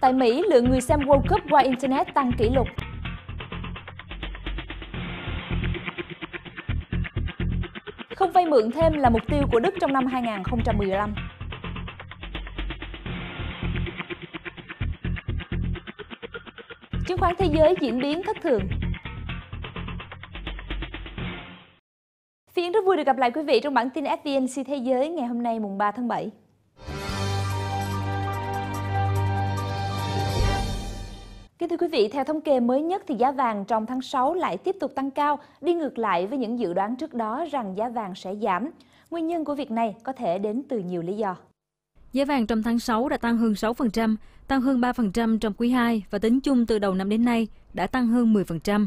Tại Mỹ, lượng người xem World Cup qua Internet tăng kỷ lục. Không vay mượn thêm là mục tiêu của Đức trong năm 2015. Chứng khoán thế giới diễn biến thất thường. Phiên rất vui được gặp lại quý vị trong bản tin FVNC Thế giới ngày hôm nay mùng 3 tháng 7. Kính thưa quý vị, theo thống kê mới nhất thì giá vàng trong tháng 6 lại tiếp tục tăng cao, đi ngược lại với những dự đoán trước đó rằng giá vàng sẽ giảm. Nguyên nhân của việc này có thể đến từ nhiều lý do. Giá vàng trong tháng 6 đã tăng hơn 6%, tăng hơn 3% trong quý 2 và tính chung từ đầu năm đến nay đã tăng hơn 10%.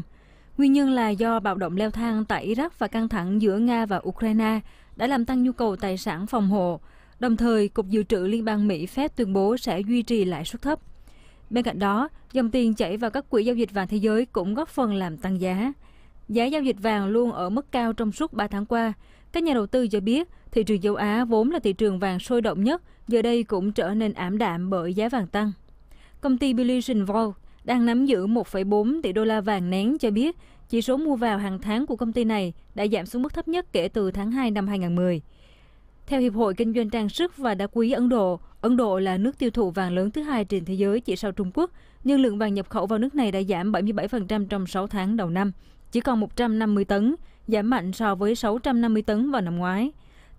Nguyên nhân là do bạo động leo thang tại Iraq và căng thẳng giữa Nga và Ukraine đã làm tăng nhu cầu tài sản phòng hộ. Đồng thời, Cục Dự trữ Liên bang Mỹ phép tuyên bố sẽ duy trì lãi suất thấp. Bên cạnh đó, dòng tiền chảy vào các quỹ giao dịch vàng thế giới cũng góp phần làm tăng giá. Giá giao dịch vàng luôn ở mức cao trong suốt 3 tháng qua. Các nhà đầu tư cho biết, thị trường châu Á vốn là thị trường vàng sôi động nhất, giờ đây cũng trở nên ảm đạm bởi giá vàng tăng. Công ty Billion Vault đang nắm giữ 1,4 tỷ đô la vàng nén cho biết chỉ số mua vào hàng tháng của công ty này đã giảm xuống mức thấp nhất kể từ tháng 2 năm 2010. Theo Hiệp hội Kinh doanh Trang sức và Đá quý Ấn Độ, Ấn Độ là nước tiêu thụ vàng lớn thứ hai trên thế giới chỉ sau Trung Quốc, nhưng lượng vàng nhập khẩu vào nước này đã giảm 77% trong 6 tháng đầu năm, chỉ còn 150 tấn, giảm mạnh so với 650 tấn vào năm ngoái.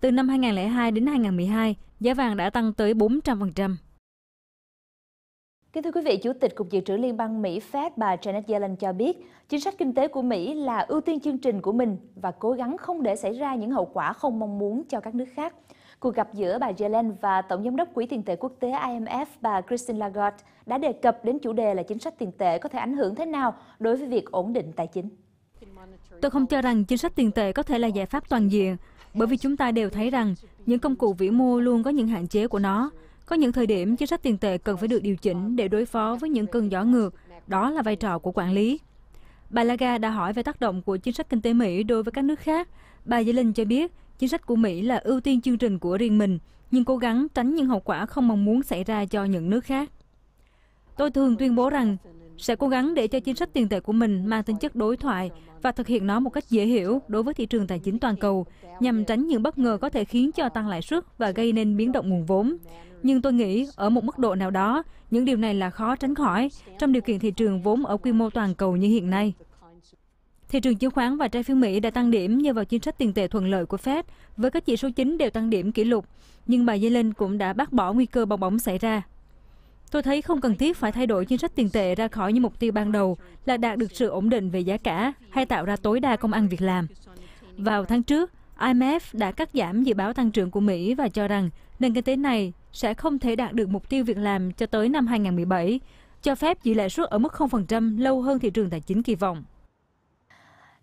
Từ năm 2002 đến 2012, giá vàng đã tăng tới 400%. Kính thưa quý vị, Chủ tịch Cục Dự trữ Liên bang Mỹ Fed bà Janet Yellen cho biết, chính sách kinh tế của Mỹ là ưu tiên chương trình của mình và cố gắng không để xảy ra những hậu quả không mong muốn cho các nước khác. Cuộc gặp giữa bà Yellen và Tổng giám đốc Quỹ tiền tệ quốc tế IMF bà Christine Lagarde đã đề cập đến chủ đề là chính sách tiền tệ có thể ảnh hưởng thế nào đối với việc ổn định tài chính. Tôi không cho rằng chính sách tiền tệ có thể là giải pháp toàn diện, bởi vì chúng ta đều thấy rằng những công cụ vĩ mô luôn có những hạn chế của nó. Có những thời điểm chính sách tiền tệ cần phải được điều chỉnh để đối phó với những cơn gió ngược, đó là vai trò của quản lý. Bà Laga đã hỏi về tác động của chính sách kinh tế Mỹ đối với các nước khác. Bà Yellen cho biết Chính sách của Mỹ là ưu tiên chương trình của riêng mình, nhưng cố gắng tránh những hậu quả không mong muốn xảy ra cho những nước khác. Tôi thường tuyên bố rằng sẽ cố gắng để cho chính sách tiền tệ của mình mang tính chất đối thoại và thực hiện nó một cách dễ hiểu đối với thị trường tài chính toàn cầu, nhằm tránh những bất ngờ có thể khiến cho tăng lãi suất và gây nên biến động nguồn vốn. Nhưng tôi nghĩ, ở một mức độ nào đó, những điều này là khó tránh khỏi trong điều kiện thị trường vốn ở quy mô toàn cầu như hiện nay. Thị trường chứng khoán và trái phiếu Mỹ đã tăng điểm nhờ vào chính sách tiền tệ thuận lợi của Fed, với các chỉ số chính đều tăng điểm kỷ lục, nhưng bà Yellen cũng đã bác bỏ nguy cơ bong bóng xảy ra. Tôi thấy không cần thiết phải thay đổi chính sách tiền tệ ra khỏi những mục tiêu ban đầu là đạt được sự ổn định về giá cả hay tạo ra tối đa công ăn việc làm. Vào tháng trước, IMF đã cắt giảm dự báo tăng trưởng của Mỹ và cho rằng nền kinh tế này sẽ không thể đạt được mục tiêu việc làm cho tới năm 2017, cho phép giữ lãi suất ở mức 0% lâu hơn thị trường tài chính kỳ vọng.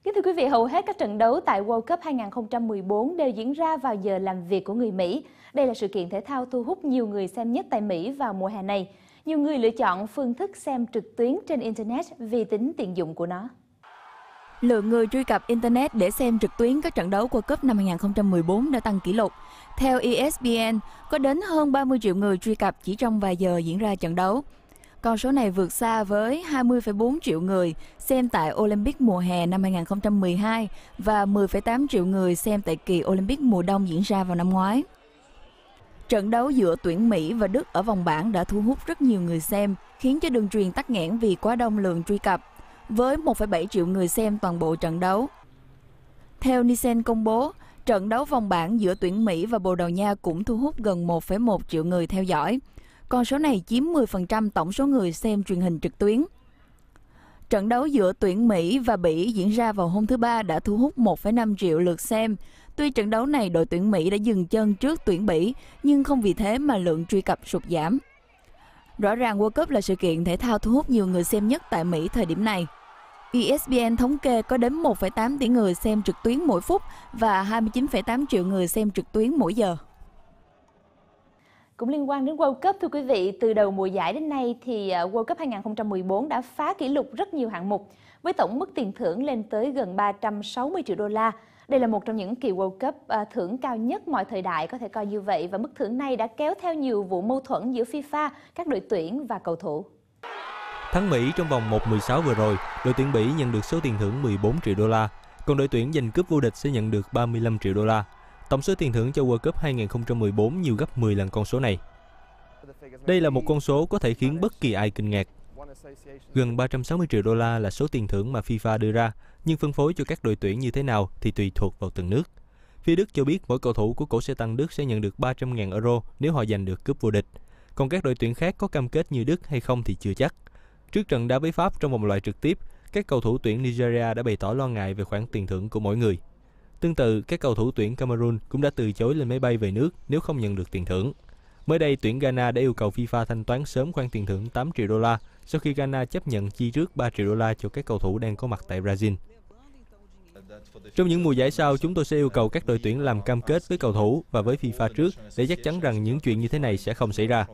Kính thưa quý vị, hầu hết các trận đấu tại World Cup 2014 đều diễn ra vào giờ làm việc của người Mỹ. Đây là sự kiện thể thao thu hút nhiều người xem nhất tại Mỹ vào mùa hè này. Nhiều người lựa chọn phương thức xem trực tuyến trên Internet vì tính tiện dụng của nó. Lượng người truy cập Internet để xem trực tuyến các trận đấu World Cup năm 2014 đã tăng kỷ lục. Theo ESPN, có đến hơn 30 triệu người truy cập chỉ trong vài giờ diễn ra trận đấu. Con số này vượt xa với 20,4 triệu người xem tại Olympic mùa hè năm 2012 và 10,8 triệu người xem tại kỳ Olympic mùa đông diễn ra vào năm ngoái. Trận đấu giữa tuyển Mỹ và Đức ở vòng bảng đã thu hút rất nhiều người xem, khiến cho đường truyền tắc nghẽn vì quá đông lượng truy cập, với 1,7 triệu người xem toàn bộ trận đấu. Theo Nielsen công bố, trận đấu vòng bảng giữa tuyển Mỹ và Bồ Đào Nha cũng thu hút gần 1,1 triệu người theo dõi, con số này chiếm 10% tổng số người xem truyền hình trực tuyến. Trận đấu giữa tuyển Mỹ và Bỉ diễn ra vào hôm thứ Ba đã thu hút 1,5 triệu lượt xem. Tuy trận đấu này đội tuyển Mỹ đã dừng chân trước tuyển Bỉ, nhưng không vì thế mà lượng truy cập sụt giảm. Rõ ràng World Cup là sự kiện thể thao thu hút nhiều người xem nhất tại Mỹ thời điểm này. ESPN thống kê có đến 1,8 tỷ người xem trực tuyến mỗi phút và 29,8 triệu người xem trực tuyến mỗi giờ. Cũng liên quan đến World Cup thưa quý vị, từ đầu mùa giải đến nay thì à, World Cup 2014 đã phá kỷ lục rất nhiều hạng mục với tổng mức tiền thưởng lên tới gần 360 triệu đô la. Đây là một trong những kỳ World Cup à, thưởng cao nhất mọi thời đại có thể coi như vậy và mức thưởng này đã kéo theo nhiều vụ mâu thuẫn giữa FIFA, các đội tuyển và cầu thủ. Thắng Mỹ trong vòng 1-16 vừa rồi, đội tuyển Mỹ nhận được số tiền thưởng 14 triệu đô la, còn đội tuyển giành cúp vô địch sẽ nhận được 35 triệu đô la. Tổng số tiền thưởng cho World Cup 2014 nhiều gấp 10 lần con số này. Đây là một con số có thể khiến bất kỳ ai kinh ngạc. Gần 360 triệu đô la là số tiền thưởng mà FIFA đưa ra, nhưng phân phối cho các đội tuyển như thế nào thì tùy thuộc vào từng nước. Phía Đức cho biết mỗi cầu thủ của cổ xe tăng Đức sẽ nhận được 300.000 euro nếu họ giành được cúp vô địch. Còn các đội tuyển khác có cam kết như Đức hay không thì chưa chắc. Trước trận đá với Pháp trong vòng loại trực tiếp, các cầu thủ tuyển Nigeria đã bày tỏ lo ngại về khoản tiền thưởng của mỗi người. Tương tự, các cầu thủ tuyển Cameroon cũng đã từ chối lên máy bay về nước nếu không nhận được tiền thưởng. Mới đây, tuyển Ghana đã yêu cầu FIFA thanh toán sớm khoản tiền thưởng 8 triệu đô la sau khi Ghana chấp nhận chi trước 3 triệu đô la cho các cầu thủ đang có mặt tại Brazil. Trong những mùa giải sau, chúng tôi sẽ yêu cầu các đội tuyển làm cam kết với cầu thủ và với FIFA trước để chắc chắn rằng những chuyện như thế này sẽ không xảy ra.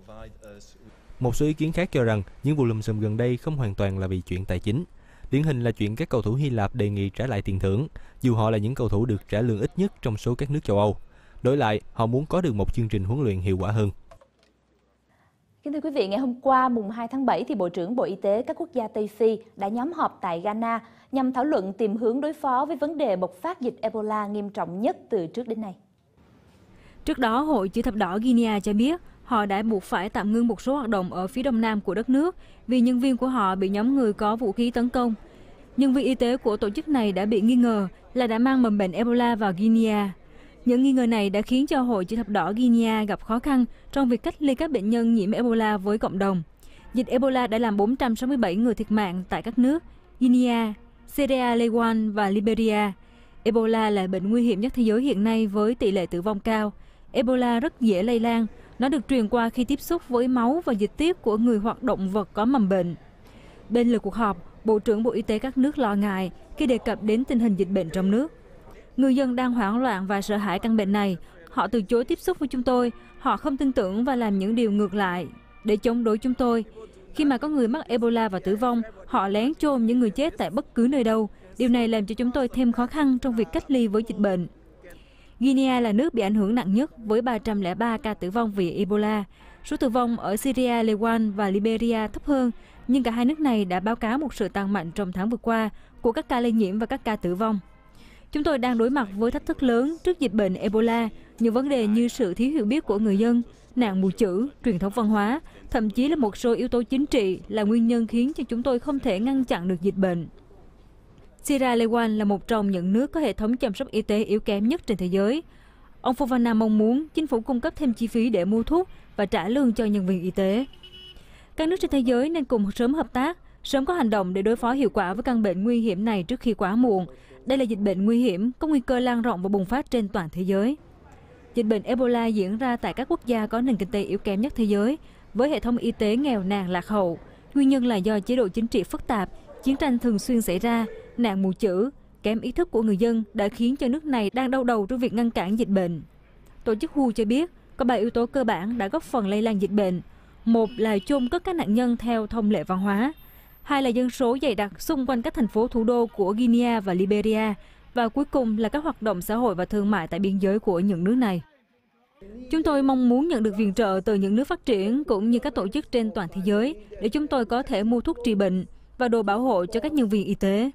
Một số ý kiến khác cho rằng những vụ lùm xùm gần đây không hoàn toàn là vì chuyện tài chính. Điển hình là chuyện các cầu thủ Hy Lạp đề nghị trả lại tiền thưởng, dù họ là những cầu thủ được trả lương ít nhất trong số các nước châu Âu. Đổi lại, họ muốn có được một chương trình huấn luyện hiệu quả hơn. Kính thưa quý vị, ngày hôm qua mùng 2 tháng 7 thì Bộ trưởng Bộ Y tế các quốc gia Tây Phi đã nhóm họp tại Ghana nhằm thảo luận tìm hướng đối phó với vấn đề bộc phát dịch Ebola nghiêm trọng nhất từ trước đến nay. Trước đó, Hội Chữ thập đỏ Guinea cho biết họ đã buộc phải tạm ngưng một số hoạt động ở phía đông nam của đất nước vì nhân viên của họ bị nhóm người có vũ khí tấn công. Nhân viên y tế của tổ chức này đã bị nghi ngờ là đã mang mầm bệnh Ebola vào Guinea. Những nghi ngờ này đã khiến cho Hội Chữ thập đỏ Guinea gặp khó khăn trong việc cách ly các bệnh nhân nhiễm Ebola với cộng đồng. Dịch Ebola đã làm 467 người thiệt mạng tại các nước Guinea, Sierra Leone và Liberia. Ebola là bệnh nguy hiểm nhất thế giới hiện nay với tỷ lệ tử vong cao. Ebola rất dễ lây lan, nó được truyền qua khi tiếp xúc với máu và dịch tiết của người hoặc động vật có mầm bệnh. Bên lề cuộc họp, Bộ trưởng Bộ Y tế các nước lo ngại khi đề cập đến tình hình dịch bệnh trong nước. Người dân đang hoảng loạn và sợ hãi căn bệnh này. Họ từ chối tiếp xúc với chúng tôi, họ không tin tưởng và làm những điều ngược lại để chống đối chúng tôi. Khi mà có người mắc Ebola và tử vong, họ lén chôn những người chết tại bất cứ nơi đâu. Điều này làm cho chúng tôi thêm khó khăn trong việc cách ly với dịch bệnh. Guinea là nước bị ảnh hưởng nặng nhất với 303 ca tử vong vì Ebola. Số tử vong ở Syria, Lewan và Liberia thấp hơn, nhưng cả hai nước này đã báo cáo một sự tăng mạnh trong tháng vừa qua của các ca lây nhiễm và các ca tử vong. Chúng tôi đang đối mặt với thách thức lớn trước dịch bệnh Ebola, những vấn đề như sự thiếu hiểu biết của người dân, nạn mù chữ, truyền thống văn hóa, thậm chí là một số yếu tố chính trị là nguyên nhân khiến cho chúng tôi không thể ngăn chặn được dịch bệnh. Sierra Leone là một trong những nước có hệ thống chăm sóc y tế yếu kém nhất trên thế giới. Ông Fofana mong muốn chính phủ cung cấp thêm chi phí để mua thuốc và trả lương cho nhân viên y tế. Các nước trên thế giới nên cùng sớm hợp tác, sớm có hành động để đối phó hiệu quả với căn bệnh nguy hiểm này trước khi quá muộn. Đây là dịch bệnh nguy hiểm, có nguy cơ lan rộng và bùng phát trên toàn thế giới. Dịch bệnh Ebola diễn ra tại các quốc gia có nền kinh tế yếu kém nhất thế giới, với hệ thống y tế nghèo nàn lạc hậu. Nguyên nhân là do chế độ chính trị phức tạp, chiến tranh thường xuyên xảy ra, nạn mù chữ, kém ý thức của người dân đã khiến cho nước này đang đau đầu trong việc ngăn cản dịch bệnh. Tổ chức WHO cho biết có ba yếu tố cơ bản đã góp phần lây lan dịch bệnh. Một là chôn cất các nạn nhân theo thông lệ văn hóa. Hai là dân số dày đặc xung quanh các thành phố thủ đô của Guinea và Liberia. Và cuối cùng là các hoạt động xã hội và thương mại tại biên giới của những nước này. Chúng tôi mong muốn nhận được viện trợ từ những nước phát triển cũng như các tổ chức trên toàn thế giới để chúng tôi có thể mua thuốc trị bệnh và đồ bảo hộ cho các nhân viên y tế.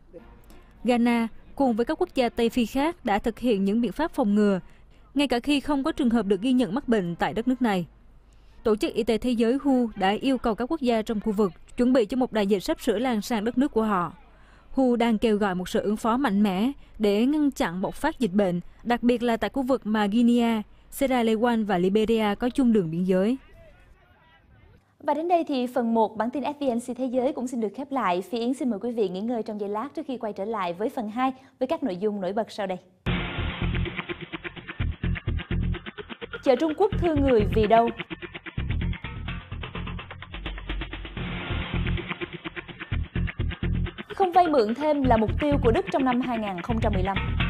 Ghana cùng với các quốc gia Tây Phi khác đã thực hiện những biện pháp phòng ngừa, ngay cả khi không có trường hợp được ghi nhận mắc bệnh tại đất nước này. Tổ chức Y tế Thế giới WHO đã yêu cầu các quốc gia trong khu vực chuẩn bị cho một đại dịch sắp sửa lan sang đất nước của họ. WHO đang kêu gọi một sự ứng phó mạnh mẽ để ngăn chặn bộc phát dịch bệnh, đặc biệt là tại khu vực mà Guinea, Sierra Leone và Liberia có chung đường biên giới. Và đến đây thì phần 1 bản tin FVNC Thế giới cũng xin được khép lại. Phi Yến xin mời quý vị nghỉ ngơi trong giây lát trước khi quay trở lại với phần 2 với các nội dung nổi bật sau đây. Chợ Trung Quốc thương người vì đâu? Không vay mượn thêm là mục tiêu của Đức trong năm 2015.